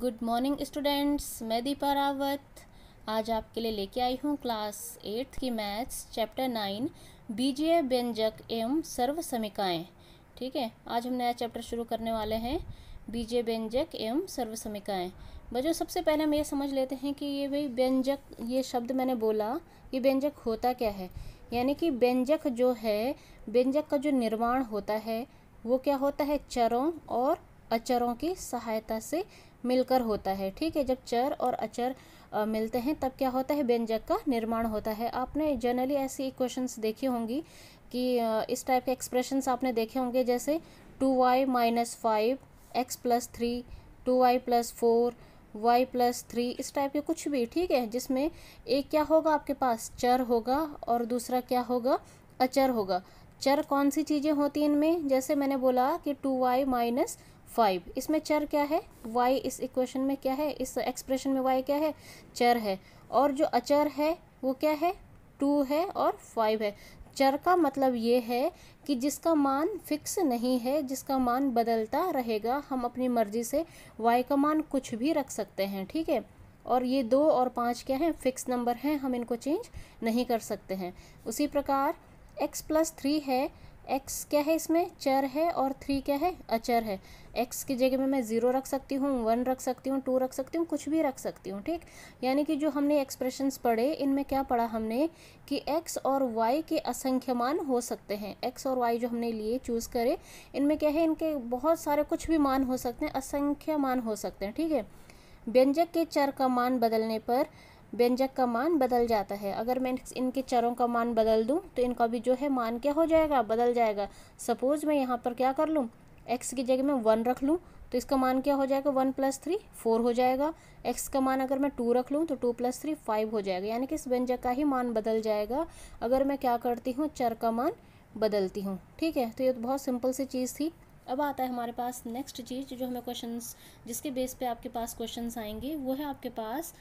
good morning students मैं दीपा रावत आज आपके लिए लेके आई हूँ क्लास एट्थ की मैथ्स चैप्टर नाइन बीजीय व्यंजक एवं सर्व समीकाएँ ठीक है आज हम नया चैप्टर शुरू करने वाले हैं बीजे व्यंजक एवं सर्व समीकाएँ बच्चों सबसे पहले हम ये समझ लेते हैं कि ये भाई व्यंजक ये शब्द मैंने बोला ये व्यंजक होता क्या है यानी कि व्यंजक जो है व्यंजक का जो निर्माण होता है वो क्या होता है चरों और अचरों की सहायता से मिलकर होता है ठीक है जब चर और अचर मिलते हैं तब क्या होता है व्यंजक का निर्माण होता है आपने जनरली ऐसी क्वेश्चंस देखी होंगी कि इस टाइप के एक्सप्रेशंस आपने देखे होंगे जैसे two y minus five x plus three two y plus four y plus three इस टाइप के कुछ भी ठीक है जिसमें एक क्या होगा आपके पास चर होगा और दूसरा क्या होगा अचर होगा चर कौन सी चीज़ें होती हैं इनमें जैसे मैंने बोला कि टू वाई माइनस फाइव इसमें चर क्या है वाई इस इक्वेशन में क्या है इस एक्सप्रेशन में वाई क्या है चर है और जो अचर है वो क्या है टू है और फाइव है चर का मतलब ये है कि जिसका मान फिक्स नहीं है जिसका मान बदलता रहेगा हम अपनी मर्जी से वाई का मान कुछ भी रख सकते हैं ठीक है और ये दो और पाँच क्या हैं फिक्स नंबर हैं हम इनको चेंज नहीं कर सकते हैं उसी प्रकार x प्लस थ्री है एक्स क्या है इसमें चर है और थ्री क्या है अचर है एक्स की जगह में मैं ज़ीरो रख सकती हूँ वन रख सकती हूँ टू रख सकती हूँ कुछ भी रख सकती हूँ ठीक यानी कि जो हमने एक्सप्रेशंस पढ़े इनमें क्या पढ़ा हमने कि एक्स और वाई के असंख्य मान हो सकते हैं एक्स और वाई जो हमने लिए चूज़ करे इनमें क्या है इनके बहुत सारे कुछ भी मान हो सकते हैं असंख्य मान हो सकते हैं ठीक है व्यंजक के चर का मान बदलने पर व्यंजक का मान बदल जाता है अगर मैं इनके चरों का मान बदल दूँ तो इनका भी जो है मान क्या हो जाएगा बदल जाएगा सपोज़ मैं यहाँ पर क्या कर लूँ एक्स की जगह मैं वन रख लूँ तो इसका मान क्या हो जाएगा वन प्लस थ्री फोर हो जाएगा एक्स का मान अगर मैं टू रख लूँ तो टू प्लस थ्री फाइव हो जाएगा यानी कि इस व्यंजक का ही मान बदल जाएगा अगर मैं क्या करती हूँ चर का मान बदलती हूँ ठीक है तो ये तो बहुत सिंपल सी चीज़ थी अब आता है हमारे पास नेक्स्ट चीज़ जो हमें क्वेश्चंस जिसके बेस पे आपके पास क्वेश्चंस आएंगे वो है आपके पास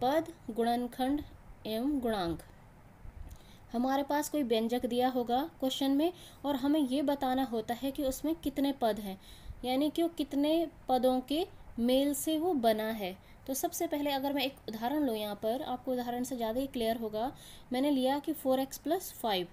पद गुणनखंड एवं गुणांक हमारे पास कोई व्यंजक दिया होगा क्वेश्चन में और हमें ये बताना होता है कि उसमें कितने पद हैं यानी कि वो कितने पदों के मेल से वो बना है तो सबसे पहले अगर मैं एक उदाहरण लूँ यहाँ पर आपको उदाहरण से ज़्यादा ही क्लियर होगा मैंने लिया कि four x plus five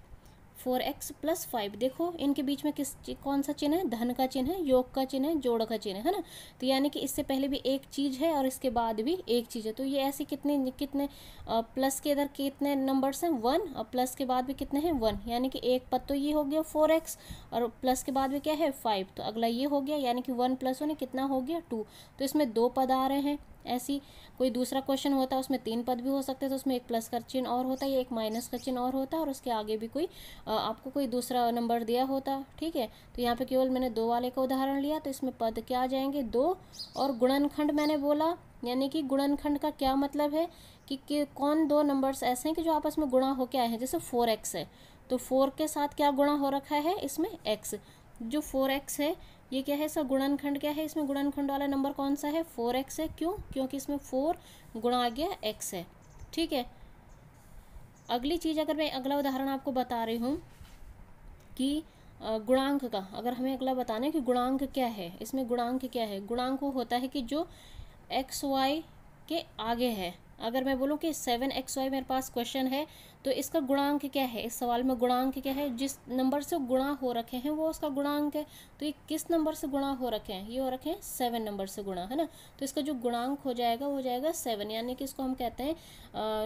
four x plus five देखो इनके बीच में किस कौन सा चिन्ह है धन का चिन्ह है योग का चिन्ह है जोड़ का चिन्ह है ना तो यानी कि इससे पहले भी एक चीज़ है और इसके बाद भी एक चीज़ है तो ये ऐसे कितने कितने प्लस के इधर कितने नंबर्स हैं वन और प्लस के बाद भी कितने हैं वन यानी कि एक पद तो ये हो गया फोर एक्स और प्लस के बाद भी क्या है फाइव तो अगला ये हो गया यानी कि वन प्लस वन कितना हो गया टू तो इसमें दो पद आ रहे हैं ऐसी कोई दूसरा क्वेश्चन होता है उसमें तीन पद भी हो सकते हैं तो उसमें एक प्लस का चिन्ह और होता है या एक माइनस का चिन्ह और होता है और उसके आगे भी कोई आपको कोई दूसरा नंबर दिया होता ठीक है तो यहाँ पे केवल मैंने दो वाले का उदाहरण लिया तो इसमें पद क्या आ जाएंगे दो और गुणनखंड मैंने बोला यानी कि गुणनखंड का क्या मतलब है कि, कि कौन दो नंबर्स ऐसे हैं कि जो आपस में गुणा होके आए हैं जैसे फोर एक्स है तो फोर के साथ क्या गुणा हो रखा है इसमें एक्स जो फोर एक्स है ये क्या है सर गुणनखंड क्या है इसमें गुणनखंड वाला नंबर कौन सा है फोर एक्स है क्यों क्योंकि इसमें फोर गुणा गया एक्स है ठीक है अगली चीज़ अगर मैं अगला उदाहरण आपको बता रही हूँ कि गुणांक का अगर हमें अगला बताना है कि गुणांक क्या है इसमें गुणांक क्या है गुणांक वो होता है कि जो एक्स वाई के आगे है अगर मैं बोलूँ कि सेवन एक्स वाई मेरे पास क्वेश्चन है तो इसका गुणांक क्या है इस सवाल में गुणांक क्या है जिस नंबर से गुणा हो रखे हैं वो उसका गुणांक है तो ये किस नंबर से गुणा हो रखे हैं ये हो रखे हैं सेवन नंबर से गुणा है ना तो इसका जो गुणांक हो जाएगा वो हो जाएगा सेवन यानी कि इसको हम कहते हैं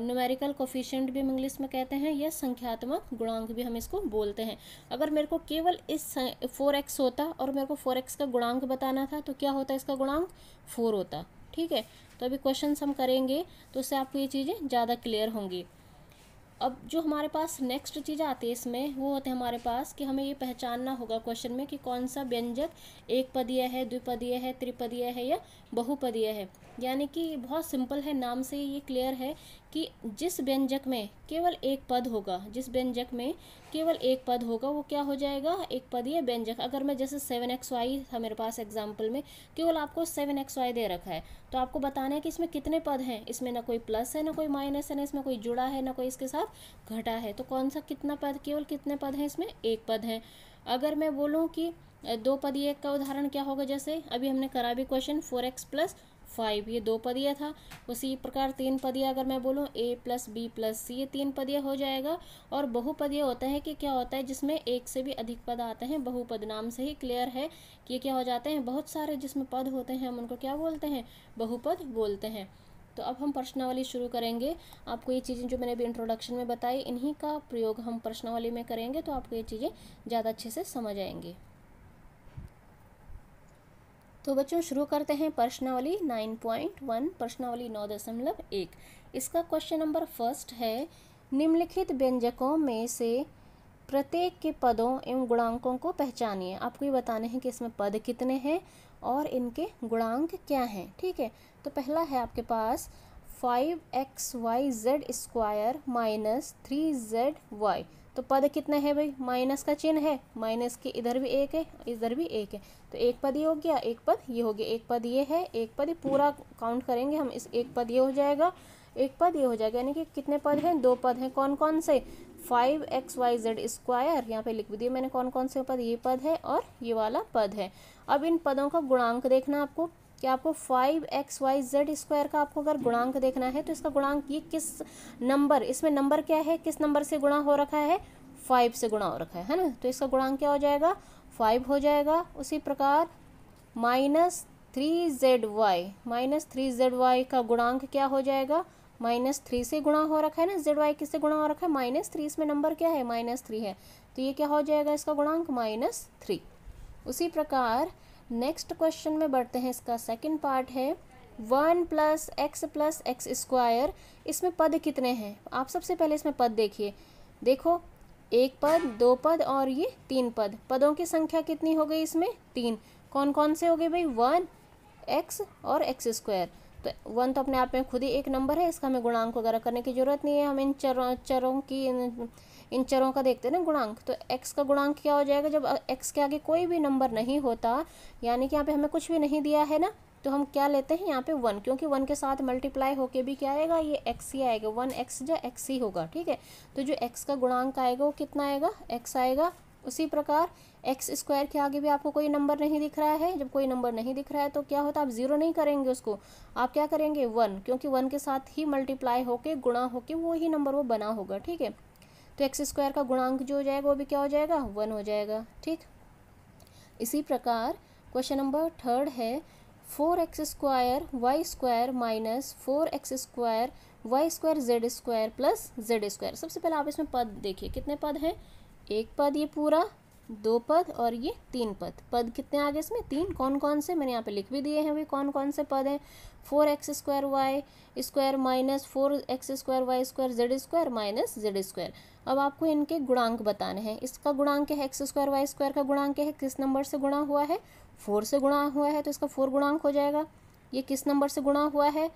न्यूमेरिकल कोफिशेंट भी हम इंग्लिश में कहते हैं या संख्यात्मक गुणांक भी हम इसको बोलते हैं अगर मेरे को केवल इस फोर होता और मेरे को फोर का गुणांक बताना था तो क्या होता इसका गुणांक फोर होता ठीक है तो अभी क्वेश्चन हम करेंगे तो उससे आपको ये चीज़ें ज़्यादा क्लियर होंगी अब जो हमारे पास नेक्स्ट चीज़ आती है इसमें वो होते हैं हमारे पास कि हमें ये पहचानना होगा क्वेश्चन में कि कौन सा व्यंजक एक पदीय है द्विपदीय है त्रिपदीय है या बहुपदीय है यानी कि बहुत सिंपल है नाम से ये क्लियर है कि जिस व्यंजक में केवल एक पद होगा जिस व्यंजक में केवल एक पद होगा वो क्या हो जाएगा एक पद या व्यंजक अगर मैं जैसे सेवन एक्स वाई था मेरे पास एग्जाम्पल में केवल आपको सेवन एक्स वाई दे रखा है तो आपको बताना है कि इसमें कितने पद हैं इसमें ना कोई प्लस है ना कोई माइनस है ना इसमें कोई जुड़ा है ना कोई इसके साथ घटा है तो कौन सा कितना पद केवल कितने पद हैं इसमें एक पद हैं अगर मैं बोलूँ कि दो पद एक का उदाहरण क्या होगा जैसे अभी हमने करा भी question four x plus five ये दो पदिया था उसी प्रकार तीन पदिया अगर मैं बोलूँ a plus b plus c ये तीन पदिया हो जाएगा और बहुपद होता है कि क्या होता है जिसमें एक से भी अधिक पद आते हैं बहुपद नाम से ही क्लियर है कि ये क्या हो जाते हैं बहुत सारे जिसमें पद होते हैं हम उनको क्या बोलते हैं बहुपद बोलते हैं तो अब हम प्रश्नावली शुरू करेंगे आपको ये चीज़ें जो मैंने अभी इंट्रोडक्शन में बताई इन्हीं का प्रयोग हम प्रश्नावली में करेंगे तो आपको ये चीज़ें ज़्यादा अच्छे से समझ आएंगी तो बच्चों शुरू करते हैं प्रश्नावली नाइन पॉइंट वन प्रश्नावली नौ दशमलव एक इसका क्वेश्चन नंबर फर्स्ट है निम्नलिखित व्यंजकों में से प्रत्येक के पदों एवं गुणांकों को पहचानिए आपको ये बताने हैं कि इसमें पद कितने हैं और इनके गुणांक क्या हैं ठीक है तो पहला है आपके पास five x y z square minus three z y तो पद कितने हैं भाई माइनस का चिन्ह है माइनस के इधर भी एक है इधर भी एक है तो एक पद ये हो गया एक पद ये हो गया एक पद ये है एक पद ये पूरा काउंट करेंगे हम इस एक पद ये हो जाएगा एक पद ये हो जाएगा यानी कि कितने पद हैं दो पद हैं कौन कौन से five x y z square यहाँ पे लिख भी दिया मैंने कौन कौन से पद ये पद है और ये वाला पद है अब इन पदों का गुणांक देखना आपको कि आपको five x y z square का आपको अगर गुणांक देखना है तो इसका गुणांक ये किस नंबर इसमें नंबर क्या है किस नंबर से गुणा हो रखा है फाइव से गुणा हो रखा है है ना तो इसका गुणांक क्या हो जाएगा फाइव हो जाएगा उसी प्रकार minus three z y minus three z y का गुणांक क्या हो जाएगा माइनस थ्री से गुणा हो रखा है ना जेड वाई किससे गुणा हो रखा है माइनस थ्री इसमें नंबर क्या है माइनस थ्री है तो ये क्या हो जाएगा इसका गुणांक माइनस थ्री उसी प्रकार नेक्स्ट क्वेश्चन में बढ़ते हैं इसका सेकंड पार्ट है one plus x plus x square इसमें पद कितने हैं आप सबसे पहले इसमें पद देखिए देखो एक पद दो पद और ये तीन पद पदों की संख्या कितनी हो गई इसमें तीन कौन कौन से हो गए भाई वन एक्स और एक्स स्क्वायर तो वन तो अपने आप में खुद ही एक नंबर है इसका हमें गुणांक वगैरह करने की ज़रूरत नहीं है हम इन चरों चरों की इन चरों का देखते हैं ना गुणांक तो एक्स का गुणांक क्या हो जाएगा जब एक्स के आगे कोई भी नंबर नहीं होता यानी कि यहाँ पे हमें कुछ भी नहीं दिया है ना तो हम क्या लेते हैं यहाँ पे वन क्योंकि वन के साथ मल्टीप्लाई होके भी क्या आएगा ये एक्स ही आएगा वन एक्स या एक्स ही होगा ठीक है तो जो एक्स का गुणांक आएगा वो कितना आएगा एक्स आएगा उसी प्रकार एक्स स्क्वायर के आगे भी आपको कोई नंबर नहीं दिख रहा है जब कोई नंबर नहीं दिख रहा है तो क्या होता है आप जीरो नहीं करेंगे उसको आप क्या करेंगे वन क्योंकि वन के साथ ही मल्टीप्लाई होके गुणा होके वो ही नंबर वो बना होगा ठीक है तो एक्स स्क्वायर का गुणांक जो हो जाएगा वो भी क्या हो जाएगा वन हो जाएगा ठीक इसी प्रकार क्वेश्चन नंबर थर्ड है four x square y square minus four x square y square z square plus z square सबसे पहले आप इसमें पद देखिए कितने पद हैं एक पद ये पूरा दो पद और ये तीन पद पद कितने आ गए इसमें तीन कौन कौन से मैंने यहाँ पे लिख भी दिए हैं भाई कौन कौन से पद हैं four x square y square minus four x square y square z square minus z square अब आपको इनके गुणांक बताने हैं इसका गुणांक है एक्स स्क्वायर वाई स्क्वायर का गुणांक है किस नंबर से गुणा हुआ है फोर से गुणा हुआ है तो इसका फोर गुणांक हो जाएगा ये किस नंबर से गुणा हुआ है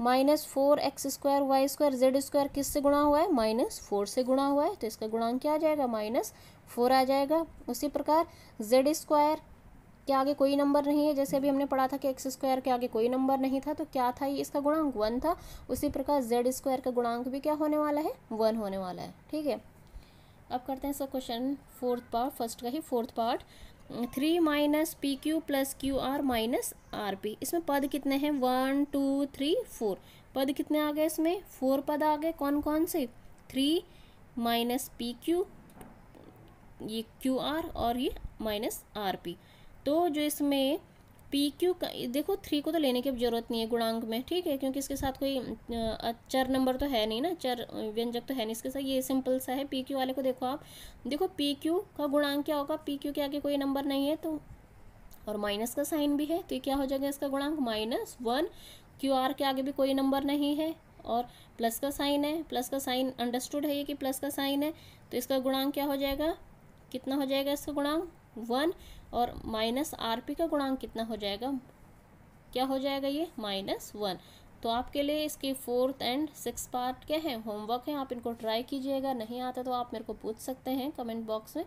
minus four x square y square z square किस से गुणा हुआ है माइनस फोर से गुणा हुआ है तो इसका गुणांक क्या आ जाएगा माइनस फोर आ जाएगा उसी प्रकार जेड स्क्वायर के आगे कोई नंबर नहीं है जैसे अभी हमने पढ़ा था कि एक्स स्क्वायर के आगे कोई नंबर नहीं था तो क्या था ये इसका गुणांक वन था उसी प्रकार जेड स्क्वायर का गुणांक भी क्या होने वाला है वन होने वाला है ठीक है अब करते हैं sir question fourth part first का ही fourth part three minus p q plus q r minus r p इसमें पद कितने हैं वन टू थ्री फोर पद कितने आ गए इसमें फोर पद आ गए कौन कौन से थ्री माइनस पी क्यू ये क्यू आर और ये माइनस आर पी तो जो इसमें पी क्यू का देखो थ्री को तो लेने की जरूरत नहीं है गुणांक में ठीक है क्योंकि इसके साथ कोई चर नंबर तो है नहीं ना चर व्यंजक तो है नहीं इसके साथ ये सिंपल सा है पी क्यू वाले को देखो आप देखो पी क्यू का गुणांक क्या होगा पी क्यू के आगे कोई नंबर नहीं है तो और माइनस का साइन भी है तो ये क्या हो जाएगा इसका गुणांक माइनस वन क्यू आर के आगे भी कोई नंबर नहीं है और प्लस का साइन है प्लस का साइन अंडरस्टूड है ये कि प्लस का साइन है तो इसका गुणांक क्या हो जाएगा कितना हो जाएगा इसका गुणांक वन और माइनस आर पी का गुणांक कितना हो जाएगा क्या हो जाएगा ये माइनस वन तो आपके लिए इसके फोर्थ एंड सिक्स पार्ट क्या है होमवर्क है आप इनको ट्राई कीजिएगा नहीं आता तो आप मेरे को पूछ सकते हैं कमेंट बॉक्स में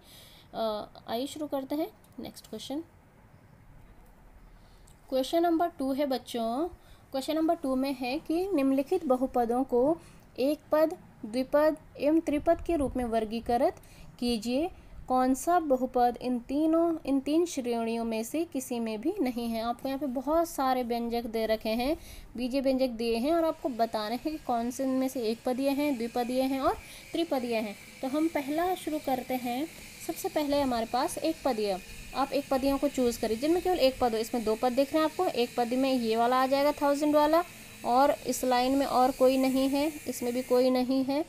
आइए शुरू करते हैं next question question number two है बच्चों क्वेश्चन नंबर टू में है कि निम्नलिखित बहुपदों को एक पद द्विपद एवं त्रिपद के रूप में वर्गीकृत कीजिए कौन सा बहुपद इन तीनों इन तीन श्रेणियों में से किसी में भी नहीं है आपको यहाँ पे बहुत सारे व्यंजक दे रखे हैं बीजे व्यंजक दिए हैं और आपको रहे हैं कि कौन से इनमें से एक पदीय हैं द्विपदीय हैं और त्रिपदीय हैं तो हम पहला शुरू करते हैं सबसे पहले हमारे पास एक पदीय आप एक पदियों को चूज़ करिए जिनमें केवल एक पद हो इसमें दो पद देख रहे हैं आपको एक पद में ये वाला आ जाएगा थाउजेंड वाला और इस लाइन में और कोई नहीं है इसमें भी कोई नहीं है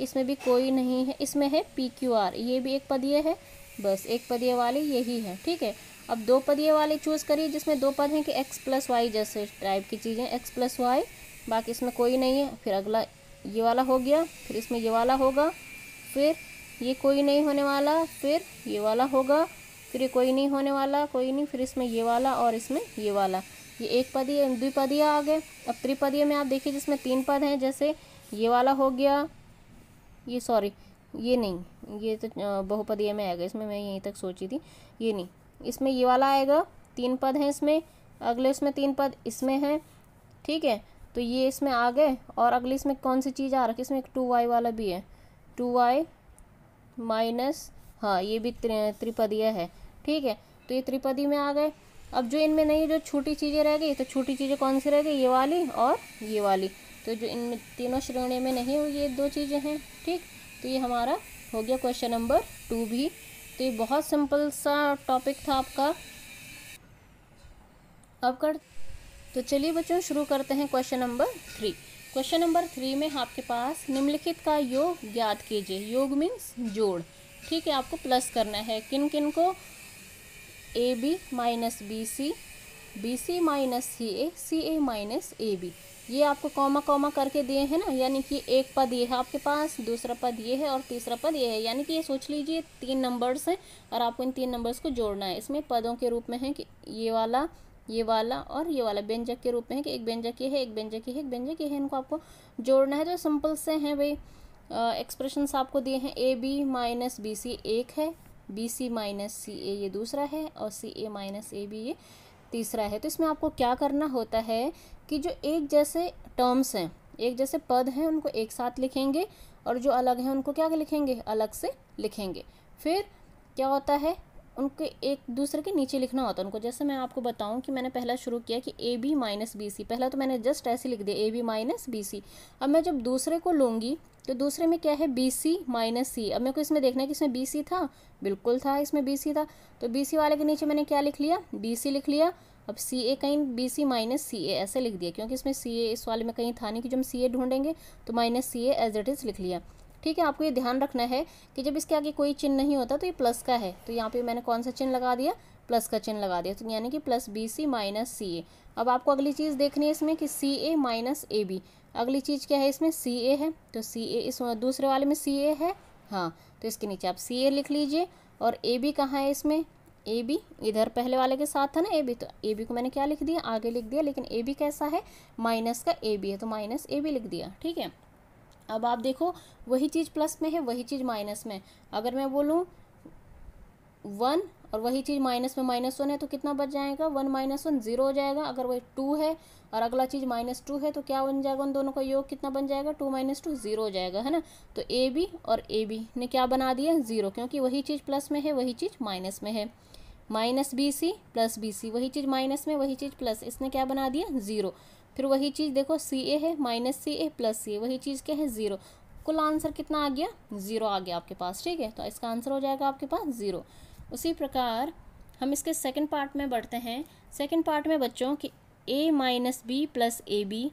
इसमें भी कोई नहीं है इसमें है पी क्यू आर ये भी एक पदिय है बस एक पदीय वाले यही है ठीक है अब दो पदीय वाले चूज़ करिए जिसमें दो पद हैं कि एक्स प्लस वाई जैसे टाइप की चीज़ें एक्स प्लस वाई बाकी इसमें कोई नहीं है फिर अगला ये वाला हो गया फिर इसमें ये वाला होगा फिर ये कोई नहीं होने वाला फिर ये वाला होगा फिर ये कोई नहीं होने वाला कोई नहीं फिर इसमें ये वाला और इसमें ये वाला ये एक पदीय द्विपदीय आ गए अब त्रिपदीय में आप देखिए जिसमें तीन पद हैं जैसे ये वाला हो गया ये सॉरी ये नहीं ये तो बहुपदीय में आएगा इसमें मैं यहीं तक सोची थी ये नहीं इसमें ये वाला आएगा तीन पद हैं इसमें अगले इसमें तीन पद इसमें हैं ठीक है तो ये इसमें आ गए और अगले इसमें कौन सी चीज़ आ रखी इसमें एक टू वाई वाला भी है टू वाई माइनस हाँ ये भी त्रिपदीय है ठीक है तो ये त्रिपदी में आ गए अब जो इनमें नहीं जो छोटी चीज़ें रह गई तो छोटी चीज़ें कौन सी रह गई ये वाली और ये वाली तो जो इन तीनों श्रेणी में नहीं हो ये दो चीज़ें हैं ठीक तो ये हमारा हो गया क्वेश्चन नंबर टू भी तो ये बहुत सिंपल सा टॉपिक था आपका अब कर तो चलिए बच्चों शुरू करते हैं question number three question number three में आपके पास निम्नलिखित का योग ज्ञात कीजिए योग मीन्स जोड़ ठीक है आपको प्लस करना है किन किन को a b minus b c b c minus c a c a minus a b ये आपको कॉमा कॉमा करके दिए हैं ना यानी कि एक पद ये है आपके पास दूसरा पद ये है और तीसरा पद ये है यानी कि ये सोच लीजिए तीन नंबर्स हैं और आपको इन तीन नंबर्स को जोड़ना है इसमें पदों के रूप में है कि ये वाला ये वाला और ये वाला व्यंजक के रूप में है कि एक व्यंजक ये है एक व्यंजक ये है एक व्यंजक ये है इनको आपको जोड़ना है तो सिंपल से हैं भाई एक्सप्रेशंस आपको दिए हैं a b minus b c एक है बी सी माइनस सी ए ये दूसरा है और सी ए माइनस ए बी ये तीसरा है तो इसमें आपको क्या करना होता है कि जो एक जैसे टर्म्स हैं एक जैसे पद हैं उनको एक साथ लिखेंगे और जो अलग हैं उनको क्या लिखेंगे अलग से लिखेंगे फिर क्या होता है उनके एक दूसरे के नीचे लिखना होता है उनको जैसे मैं आपको बताऊं कि मैंने पहला शुरू किया कि a b minus b c पहला तो मैंने जस्ट ऐसे लिख दिया a b minus b c अब मैं जब दूसरे को लूँगी तो दूसरे में क्या है बी सी माइनस सी अब मेरे को इसमें देखना है कि इसमें बी सी था बिल्कुल था इसमें बी सी था तो बी सी वाले के नीचे मैंने क्या लिख लिया बी सी लिख लिया अब सी ए कहीं बी सी माइनस सी ए ऐसे लिख दिया क्योंकि इसमें सी ए इस वाले में कहीं था नहीं कि जब हम सी ए ढूंढेंगे तो minus c a as it is लिख लिया ठीक है आपको ये ध्यान रखना है कि जब इसके आगे कोई चिन्ह नहीं होता तो ये प्लस का है तो यहाँ पे मैंने कौन सा चिन्ह लगा दिया प्लस का चिन्ह लगा दिया तो यानी कि plus b c minus c a अब आपको अगली चीज़ देखनी है इसमें कि सी ए माइनस ए बी अगली चीज़ क्या है इसमें सी ए है तो सी ए इस दूसरे वाले में सी ए है हाँ तो इसके नीचे आप सी ए लिख लीजिए और ए बी कहाँ है इसमें ए बी इधर पहले वाले के साथ था ना ए बी तो ए बी को मैंने क्या लिख दिया आगे लिख दिया लेकिन ए बी कैसा है माइनस का ए बी है तो माइनस ए बी लिख दिया ठीक है अब आप देखो वही चीज़ प्लस में है वही चीज़ माइनस में अगर मैं बोलूँ वन और वही चीज़ माइनस में माइनस वन है तो कितना बच जाएगा वन माइनस वन जीरो हो जाएगा अगर वही टू है और अगला चीज़ माइनस टू है तो क्या बन जाएगा उन दोनों का योग कितना बन जाएगा टू माइनस टू जीरो हो जाएगा है ना तो ए बी और ए बी ने क्या बना दिया जीरो क्योंकि वही चीज़ प्लस में है वही चीज़ माइनस में है minus b c plus b c वही चीज़ माइनस में वही चीज़ प्लस इसने क्या बना दिया ज़ीरो फिर वही चीज़ देखो सी ए है माइनस सी ए प्लस सी ए वही चीज़ क्या है ज़ीरो कुल आंसर कितना आ गया ज़ीरो आ गया आपके पास ठीक है तो इसका आंसर हो जाएगा आपके पास ज़ीरो उसी प्रकार हम इसके सेकेंड पार्ट में बढ़ते हैं सेकेंड पार्ट में बच्चों कि a minus b plus a b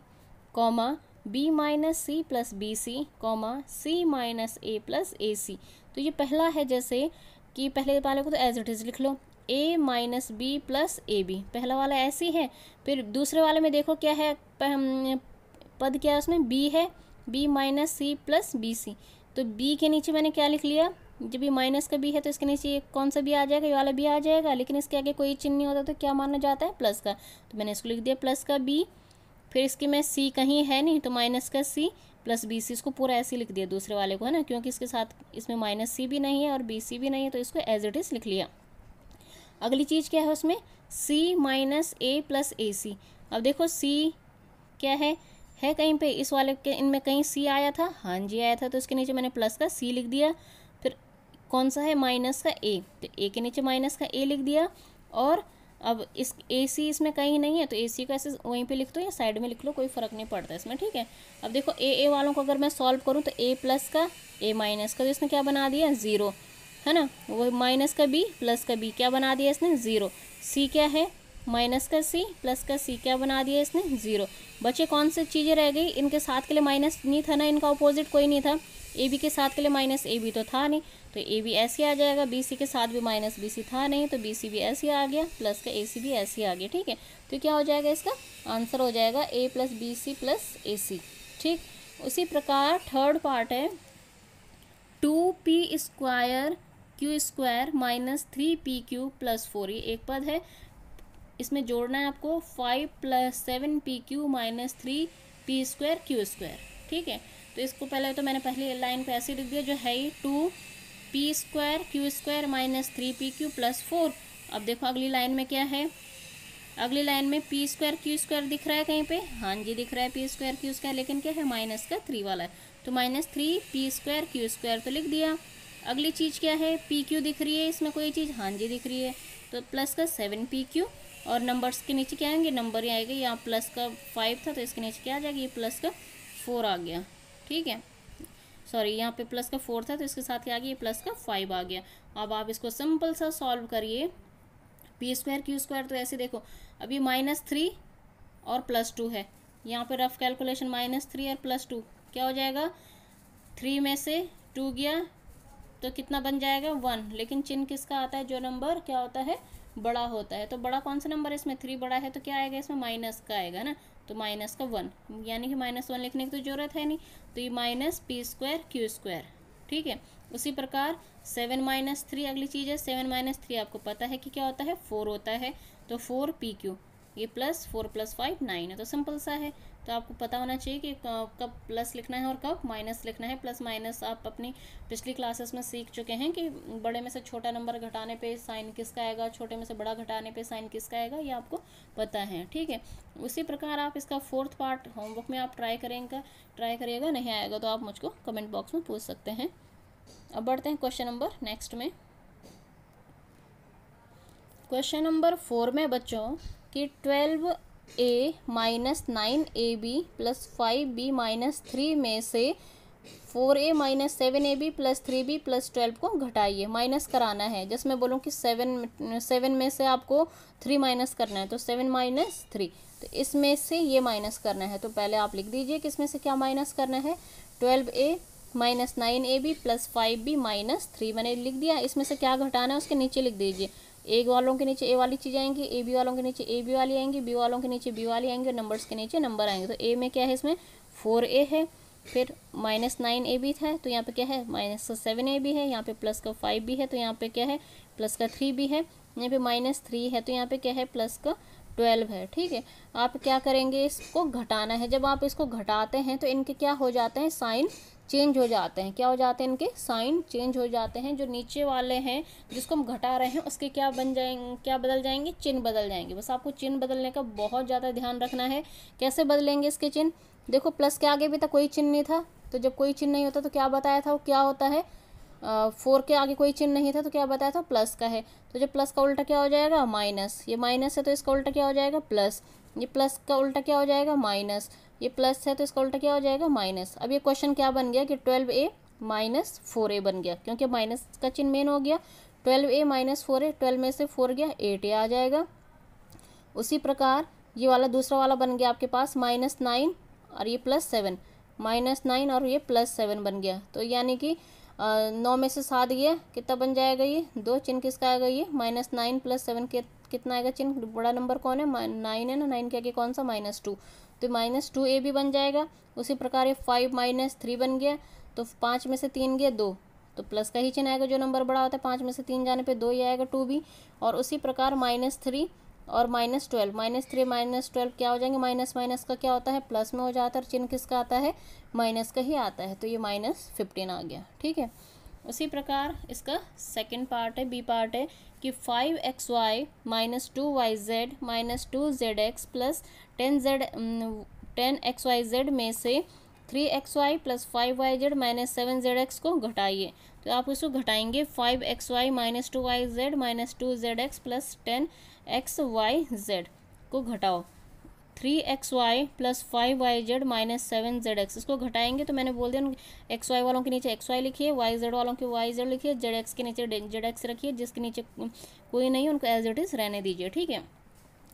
comma b minus c plus b c comma c minus a plus a c तो ये पहला है जैसे कि पहले पहले को तो एज इट इज़ लिख लो a minus b plus a b पहला वाला ऐसी है फिर दूसरे वाले में देखो क्या है पद क्या है उसमें बी है b minus c plus b c तो बी के नीचे मैंने क्या लिख लिया जब ये माइनस का बी है तो इसके नीचे कौन सा बी आ जाएगा ये वाला बी आ जाएगा लेकिन इसके आगे कोई चिन्ह नहीं होता तो क्या माना जाता है प्लस का तो मैंने इसको लिख दिया प्लस का बी फिर इसके मैं सी कहीं है नहीं तो माइनस का सी प्लस बी सी इसको पूरा ऐसे लिख दिया दूसरे वाले को है ना क्योंकि इसके साथ इसमें माइनस सी भी नहीं है और बी सी भी नहीं है तो इसको एज इट इज़ लिख लिया अगली चीज़ क्या है उसमें सी माइनस ए प्लस ए सी अब देखो सी क्या है है कहीं पे इस वाले के इनमें कहीं सी आया था हाँ जी आया था तो इसके नीचे मैंने प्लस का सी लिख दिया फिर कौन सा है माइनस का ए तो ए के नीचे माइनस का ए लिख दिया और अब इस ए सी इसमें कहीं नहीं है तो ए सी को ऐसे वहीं पे लिख दो या साइड में लिख लो कोई फ़र्क नहीं पड़ता इसमें ठीक है अब देखो ए ए वालों को अगर मैं सॉल्व करूँ तो ए प्लस का ए माइनस का तो इसने क्या बना दिया ज़ीरो है ना वो माइनस का बी प्लस का बी क्या बना दिया इसने ज़ीरो सी क्या है माइनस का सी प्लस का सी क्या बना दिया इसने ज़ीरो बचे कौन से चीज़ें रह गई इनके साथ के लिए माइनस नहीं था ना इनका अपोजिट कोई नहीं था ए बी के साथ के लिए माइनस ए बी तो था नहीं तो ए बी ऐसे आ जाएगा बी सी के साथ भी माइनस बी सी था नहीं तो बी सी भी ऐसे आ गया प्लस का ए सी भी ऐसे आ गया ठीक है तो क्या हो जाएगा इसका आंसर हो जाएगा a plus b c plus a c ठीक उसी प्रकार थर्ड पार्ट है two p square q square minus three p q plus four ये एक पद है इसमें जोड़ना है आपको five plus seven p q minus three p square q square ठीक है तो इसको पहले तो मैंने पहली लाइन पे ऐसे लिख दिया जो है ही two p square q square minus three p q plus four अब देखो अगली लाइन में क्या है अगली लाइन में पी स्क्वायर क्यू स्क्वायर दिख रहा है कहीं पे हाँ जी दिख रहा है पी स्क्वायर क्यू स्क्वायर लेकिन क्या है माइनस का थ्री वाला है तो minus three p square q square तो लिख दिया अगली चीज़ क्या है पी क्यू दिख रही है इसमें कोई चीज़ हाँ जी दिख रही है तो प्लस का सेवन पी क्यू और नंबर्स के नीचे क्या आएंगे नंबर ही आएगा यहाँ प्लस का फाइव था तो इसके नीचे क्या आ जाएगा ये प्लस का फोर आ गया ठीक है सॉरी यहाँ पे प्लस का फोर था तो इसके साथ क्या आ गया ये प्लस का फाइव आ गया अब आप इसको सिंपल सा सॉल्व करिए पी स्क्वायर क्यू स्क्वायर तो ऐसे देखो अब ये माइनस थ्री और प्लस टू है यहाँ पे रफ कैलकुलेशन माइनस थ्री और प्लस टू क्या हो जाएगा थ्री में से टू गया तो कितना बन जाएगा वन लेकिन चिन्ह किसका आता है जो नंबर क्या होता है बड़ा होता है तो बड़ा कौन सा नंबर है इसमें थ्री बड़ा है तो क्या आएगा इसमें माइनस का आएगा ना तो माइनस का वन यानी कि माइनस वन लिखने की तो ज़रूरत है नहीं तो ये minus p square q square ठीक है उसी प्रकार सेवन माइनस थ्री अगली चीज़ है सेवन माइनस थ्री आपको पता है कि क्या होता है फोर होता है तो फोर पी क्यू ये plus four plus five nine है तो सिंपल सा है तो आपको पता होना चाहिए कि कब प्लस लिखना है और कब माइनस लिखना है प्लस माइनस आप अपनी पिछली क्लासेस में सीख चुके हैं कि बड़े में से छोटा नंबर घटाने पे साइन किसका आएगा छोटे में से बड़ा घटाने पे साइन किसका आएगा ये आपको पता है ठीक है उसी प्रकार आप इसका फोर्थ पार्ट होमवर्क में आप ट्राई करेंगे ट्राई करिएगा नहीं आएगा तो आप मुझको कमेंट बॉक्स में पूछ सकते हैं अब बढ़ते हैं क्वेश्चन नंबर नेक्स्ट में क्वेश्चन नंबर फोर में बच्चों कि twelve a minus nine a b plus five b minus three में से four a minus seven a b plus three b plus twelve को घटाइए माइनस कराना है जैसे मैं बोलूँ कि सेवन सेवन में से आपको थ्री माइनस करना है तो सेवन माइनस थ्री तो इसमें से ये माइनस करना है तो पहले आप लिख दीजिए कि इसमें से क्या माइनस करना है twelve a minus nine a b plus five b minus three मैंने लिख दिया इसमें से क्या घटाना है उसके नीचे लिख दीजिए ए वालों के नीचे ए वाली चीज़ आएंगी ए बी वालों के नीचे ए बी वाली आएंगी बी वालों के नीचे बी वाली आएंगी और नंबर्स के नीचे नंबर आएंगे तो ए में क्या है इसमें फोर ए है फिर माइनस नाइन ए बी था तो यहाँ पे क्या है माइनस का सेवन ए बी है यहाँ पे प्लस का फाइव भी है तो यहाँ पे क्या है प्लस का थ्री भी है यहाँ पे माइनस थ्री है तो यहाँ पे क्या है प्लस का ट्वेल्व है ठीक है आप क्या करेंगे इसको घटाना है जब आप इसको घटाते हैं तो इनके क्या हो जाते हैं साइन चेंज हो जाते हैं क्या हो जाते हैं इनके साइन चेंज हो जाते हैं जो नीचे वाले हैं जिसको हम घटा रहे हैं उसके क्या बन जाएंगे क्या बदल जाएंगे चिन्ह बदल जाएंगे बस आपको चिन्ह बदलने का बहुत ज़्यादा ध्यान रखना है कैसे बदलेंगे इसके चिन्ह देखो प्लस के आगे भी तो कोई चिन्ह नहीं था तो जब कोई चिन्ह नहीं होता तो क्या बताया था वो क्या होता है फोर के आगे कोई चिन्ह नहीं था तो क्या बताया था प्लस का है तो जब प्लस का उल्टा क्या हो जाएगा माइनस ये माइनस है तो इसका उल्टा क्या हो जाएगा प्लस ये प्लस का उल्टा क्या हो जाएगा माइनस ये प्लस है तो इसका उल्टा क्या हो जाएगा माइनस अब ये क्वेश्चन क्या बन गया कि twelve a minus four a बन गया क्योंकि माइनस का चिन्ह मेन हो गया twelve a minus four a twelve में से फोर गया एट ए आ जाएगा उसी प्रकार ये वाला दूसरा वाला बन गया आपके पास माइनस नाइन और ये प्लस सेवन माइनस नाइन और ये प्लस सेवन बन गया तो यानी कि नौ में से सात गया कितना बन जाएगा ये दो चिन्ह किसका आएगा ये माइनस नाइन प्लस सेवन के कितना आएगा चिन्ह बड़ा नंबर कौन है नाइन है ना नाइन के आगे कौन सा माइनस टू तो माइनस टू ए भी बन जाएगा उसी प्रकार ये फाइव माइनस थ्री बन गया तो पाँच में से तीन गया दो तो प्लस का ही चिन्ह आएगा जो नंबर बड़ा होता है पाँच में से तीन जाने पे दो ही आएगा टू भी और उसी प्रकार माइनस थ्री और minus twelve minus three minus twelve क्या हो जाएंगे माइनस माइनस का क्या होता है प्लस में हो जाता है और चिन्ह किसका आता है माइनस का ही आता है तो ये माइनस फिफ्टीन आ गया ठीक है उसी प्रकार इसका सेकंड पार्ट है बी पार्ट है कि five x y minus two y z minus two z x plus ten z ten x y z में से three x y plus five y z minus seven z x को घटाइए तो आप इसको घटाएंगे five x y minus two y z minus two z x plus ten x y z को घटाओ three x y plus five y z minus seven z x इसको घटाएंगे तो मैंने बोल दिया एक्स वाई वालों के नीचे एक्स वाई लिखिए वाई जेड वालों के वाई जेड लिखिए जेड एक्स के नीचे जेड एक्स रखिए जिसके नीचे कोई नहीं उनको एज इट इज़ रहने दीजिए ठीक है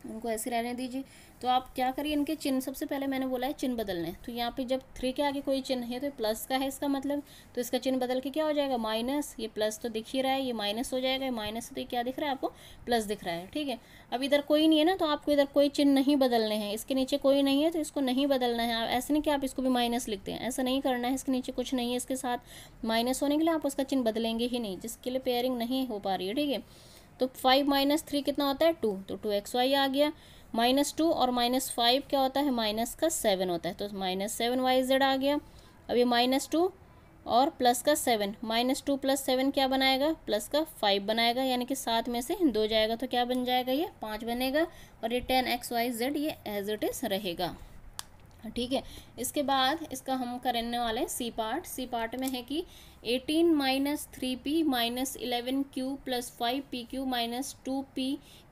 उनको ऐसे रहने दीजिए तो आप क्या करिए इनके चिन्ह सबसे पहले मैंने बोला है चिन्ह बदलने तो यहाँ पे जब थ्री के आगे कोई चिन्ह है तो प्लस का है इसका मतलब तो इसका चिन्ह बदल के क्या हो जाएगा माइनस ये प्लस तो दिख ही रहा है ये माइनस हो जाएगा माइनस तो ये क्या दिख रहा है आपको प्लस दिख रहा है ठीक है अब इधर कोई नहीं है ना तो आपको इधर कोई चिन्ह नहीं बदलने हैं इसके नीचे कोई नहीं है तो इसको नहीं बदलना है ऐसे नहीं कि आप इसको भी माइनस लिखते हैं ऐसा नहीं करना है इसके नीचे कुछ नहीं है इसके साथ माइनस होने के लिए आप उसका चिन्ह बदलेंगे ही नहीं जिसके लिए पेयरिंग नहीं हो पा रही है ठीक है तो फाइव माइनस थ्री कितना होता है टू तो टू एक्स वाई आ गया माइनस टू और माइनस फाइव क्या होता है माइनस का सेवन होता है तो माइनस सेवन वाई जेड आ गया अब ये माइनस टू और प्लस का seven minus two plus seven क्या बनाएगा प्लस का फाइव बनाएगा यानी कि सात में से दो जाएगा तो क्या बन जाएगा ये पाँच बनेगा और ये टेन एक्स वाई जेड ये एज इट इज़ रहेगा ठीक है इसके बाद इसका हम करने वाले हैं सी पार्ट सी पार्ट में है कि eighteen minus three p minus eleven q plus five p q minus two p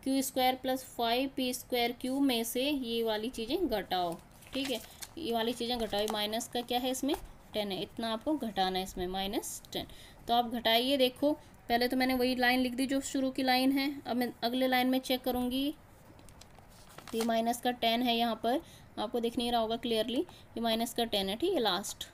q square plus five p square q में से ये वाली चीज़ें घटाओ ठीक है ये वाली चीज़ें घटाओ माइनस का क्या है इसमें टेन है इतना आपको घटाना है इसमें माइनस टेन तो आप घटाइए देखो पहले तो मैंने वही लाइन लिख दी जो शुरू की लाइन है अब मैं अगले लाइन में चेक करूँगी तो ये माइनस का टेन है यहाँ पर आपको दिख नहीं रहा होगा क्लियरली ये माइनस का टेन है ठीक है लास्ट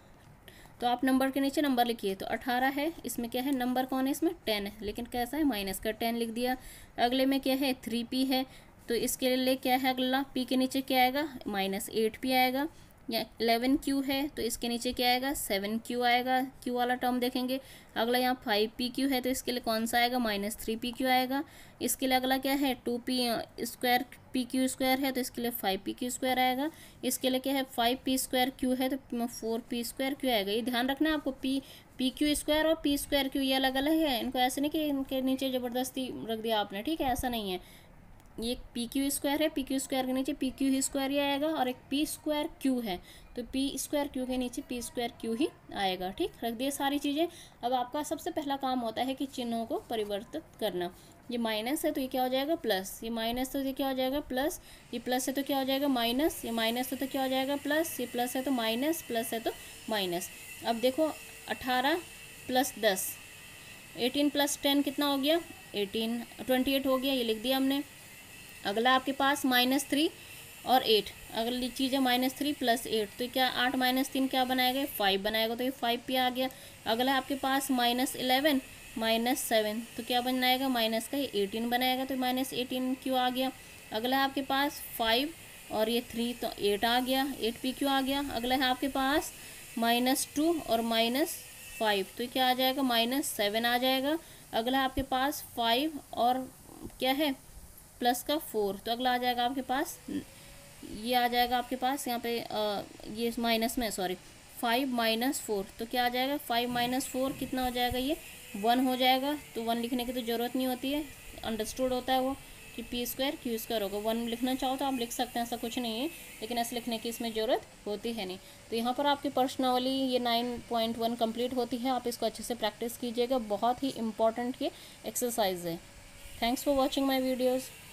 तो आप नंबर के नीचे नंबर लिखिए तो अठारह है इसमें क्या है नंबर कौन है इसमें टेन है लेकिन कैसा है माइनस का टेन लिख दिया अगले में क्या है थ्री पी है तो इसके लिए क्या है अगला पी के नीचे क्या आएगा माइनस एट पी आएगा या एलेवन क्यू है तो इसके नीचे क्या आएगा सेवन क्यू आएगा क्यू वाला टर्म देखेंगे अगला यहाँ फाइव पी क्यू है तो इसके लिए कौन सा आएगा माइनस थ्री पी क्यू आएगा इसके लिए अगला क्या है two p square p q square है तो इसके लिए फाइव पी क्यू स्क्वायर आएगा इसके लिए क्या है फाइव पी स्क्वायर क्यू है तो फोर पी स्क्वायर क्यू आएगा ये ध्यान रखना है आपको पी पी क्यू स्क्वायर और पी स्क्वायर क्यू ये अलग अलग है इनको ऐसे नहीं कि इनके नीचे ज़बरदस्ती रख दिया आपने ठीक है ऐसा नहीं है ये एक पी क्यू स्क्वायर है पी क्यू स्क्वायर के नीचे पी क्यू ही स्क्वायर ही आएगा और एक पी स्क्वायर क्यू है तो पी स्क्वायर क्यू के नीचे पी स्क्वायर क्यू ही आएगा ठीक रख दिए सारी चीज़ें अब आपका सबसे पहला काम होता है कि चिन्हों को परिवर्तित करना ये माइनस है तो ये क्या हो जाएगा प्लस ये माइनस तो ये क्या हो जाएगा प्लस ये प्लस है तो क्या हो जाएगा माइनस ये माइनस है तो क्या हो जाएगा प्लस ये प्लस है तो माइनस प्लस है तो माइनस अब देखो अठारह प्लस दस एटीन प्लस टेन कितना हो गया एटीन ट्वेंटी एट हो गया ये लिख दिया हमने अगला आपके पास माइनस थ्री और एट अगली चीज़ है माइनस थ्री प्लस एट तो क्या आठ माइनस तीन क्या बनाएगा फाइव बनाएगा तो ये फाइव पे आ गया अगला आपके पास माइनस इलेवन माइनस सेवन तो क्या बनाएगा माइनस का ये एटीन बनाएगा तो माइनस एटीन क्यों आ गया अगला आपके पास फाइव और ये थ्री तो एट आ गया एट पी क्यों आ गया अगला है आपके पास माइनस टू और माइनस फाइव तो क्या आ जाएगा माइनस सेवन आ जाएगा अगला आपके पास फाइव और क्या है प्लस का फोर तो अगला आ जाएगा आपके पास ये आ जाएगा आपके पास यहाँ पे ये माइनस में सॉरी फाइव माइनस फोर तो क्या आ जाएगा फाइव माइनस फोर कितना हो जाएगा ये वन हो जाएगा तो वन लिखने की तो ज़रूरत नहीं होती है अंडरस्टूड होता है वो कि पी स्क्वायर क्यू स्क्वायर होगा वन लिखना चाहो तो आप लिख सकते हैं ऐसा कुछ नहीं है लेकिन ऐसे लिखने की इसमें ज़रूरत होती है नहीं तो यहाँ पर आपकी पर्सनली ये नाइन पॉइंट वन कम्प्लीट होती है आप इसको अच्छे से प्रैक्टिस कीजिएगा बहुत ही इंपॉर्टेंट ये एक्सरसाइज है thanks for watching my videos